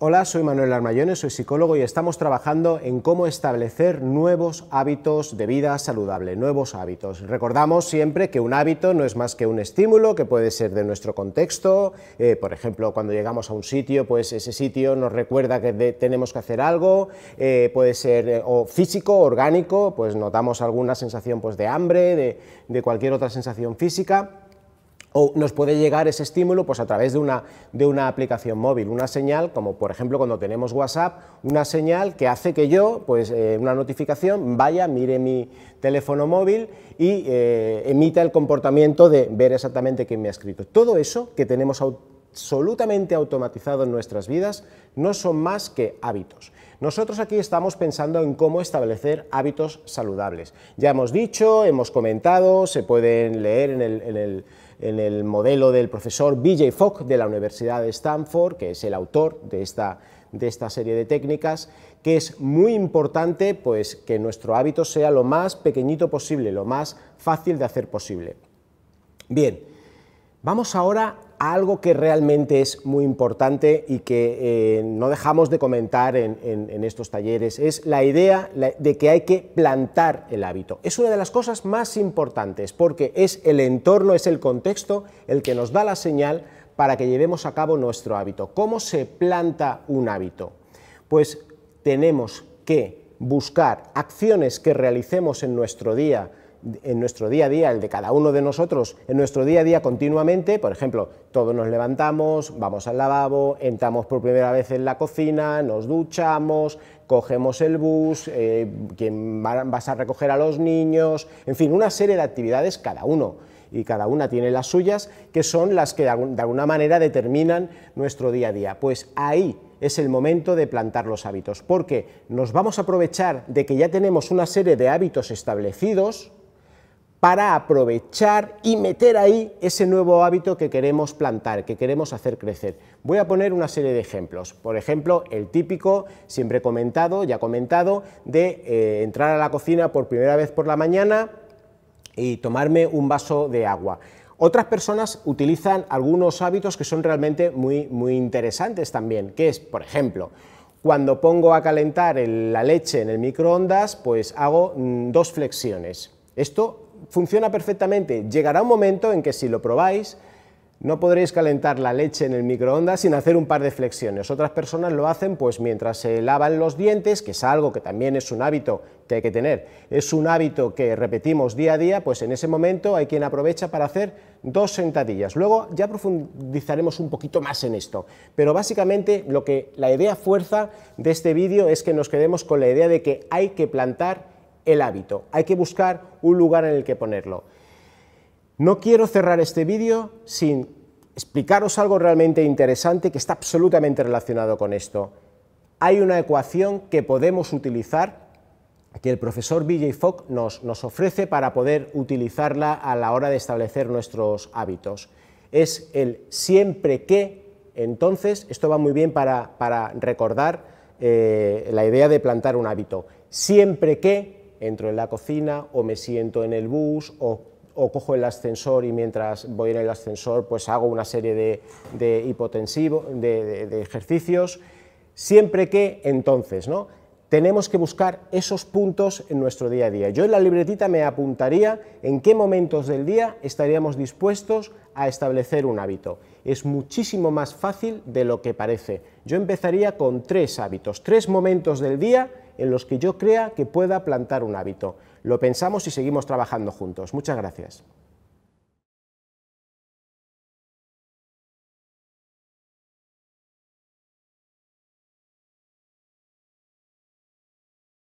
Hola, soy Manuel Armayones, soy psicólogo y estamos trabajando en cómo establecer nuevos hábitos de vida saludable, nuevos hábitos. Recordamos siempre que un hábito no es más que un estímulo que puede ser de nuestro contexto, eh, por ejemplo, cuando llegamos a un sitio, pues ese sitio nos recuerda que tenemos que hacer algo, eh, puede ser eh, físico, orgánico, pues notamos alguna sensación pues, de hambre, de cualquier otra sensación física. O nos puede llegar ese estímulo pues, a través de una, de una aplicación móvil, una señal, como por ejemplo cuando tenemos WhatsApp, una señal que hace que yo, pues eh, una notificación, vaya, mire mi teléfono móvil y eh, emita el comportamiento de ver exactamente quién me ha escrito. Todo eso que tenemos absolutamente automatizado en nuestras vidas no son más que hábitos. Nosotros aquí estamos pensando en cómo establecer hábitos saludables. Ya hemos dicho, hemos comentado, se pueden leer en el en el modelo del profesor BJ Fogg de la Universidad de Stanford, que es el autor de esta, de esta serie de técnicas, que es muy importante pues, que nuestro hábito sea lo más pequeñito posible, lo más fácil de hacer posible. Bien, vamos ahora algo que realmente es muy importante y que eh, no dejamos de comentar en, en, estos talleres es la idea de que hay que plantar el hábito. Es una de las cosas más importantes porque es el entorno, es el contexto el que nos da la señal para que llevemos a cabo nuestro hábito. ¿Cómo se planta un hábito? Pues tenemos que buscar acciones que realicemos en nuestro día en nuestro día a día, el de cada uno de nosotros, en nuestro día a día continuamente, por ejemplo, todos nos levantamos, vamos al lavabo, entramos por primera vez en la cocina, nos duchamos, cogemos el bus, eh, vas a recoger a los niños, en fin, una serie de actividades cada uno y cada una tiene las suyas, que son las que de alguna manera determinan nuestro día a día. Pues ahí es el momento de plantar los hábitos, porque nos vamos a aprovechar de que ya tenemos una serie de hábitos establecidos, para aprovechar y meter ahí ese nuevo hábito que queremos plantar, que queremos hacer crecer. Voy a poner una serie de ejemplos. Por ejemplo, el típico, siempre comentado, ya comentado, de eh, entrar a la cocina por primera vez por la mañana y tomarme un vaso de agua. Otras personas utilizan algunos hábitos que son realmente muy, muy interesantes también, que es, por ejemplo, cuando pongo a calentar la leche en el microondas, pues hago mm, dos flexiones. Esto funciona perfectamente. Llegará un momento en que si lo probáis, no podréis calentar la leche en el microondas sin hacer un par de flexiones. Otras personas lo hacen pues mientras se lavan los dientes, que es algo que también es un hábito que hay que tener. Es un hábito que repetimos día a día, pues en ese momento hay quien aprovecha para hacer dos sentadillas. Luego ya profundizaremos un poquito más en esto, pero básicamente lo que la idea fuerza de este vídeo es que nos quedemos con la idea de que hay que plantar el hábito. Hay que buscar un lugar en el que ponerlo. No quiero cerrar este vídeo sin explicaros algo realmente interesante que está absolutamente relacionado con esto. Hay una ecuación que podemos utilizar, que el profesor BJ Fogg nos, ofrece para poder utilizarla a la hora de establecer nuestros hábitos. Es el siempre que, entonces, esto va muy bien para, recordar eh, la idea de plantar un hábito. Siempre que entro en la cocina o me siento en el bus o, cojo el ascensor y mientras voy en el ascensor pues hago una serie de, hipotensivos, de, ejercicios, siempre que entonces, ¿no? Tenemos que buscar esos puntos en nuestro día a día. Yo en la libretita me apuntaría en qué momentos del día estaríamos dispuestos a establecer un hábito. Es muchísimo más fácil de lo que parece. Yo empezaría con tres hábitos, tres momentos del día en los que yo crea que pueda plantar un hábito. Lo pensamos y seguimos trabajando juntos. Muchas gracias.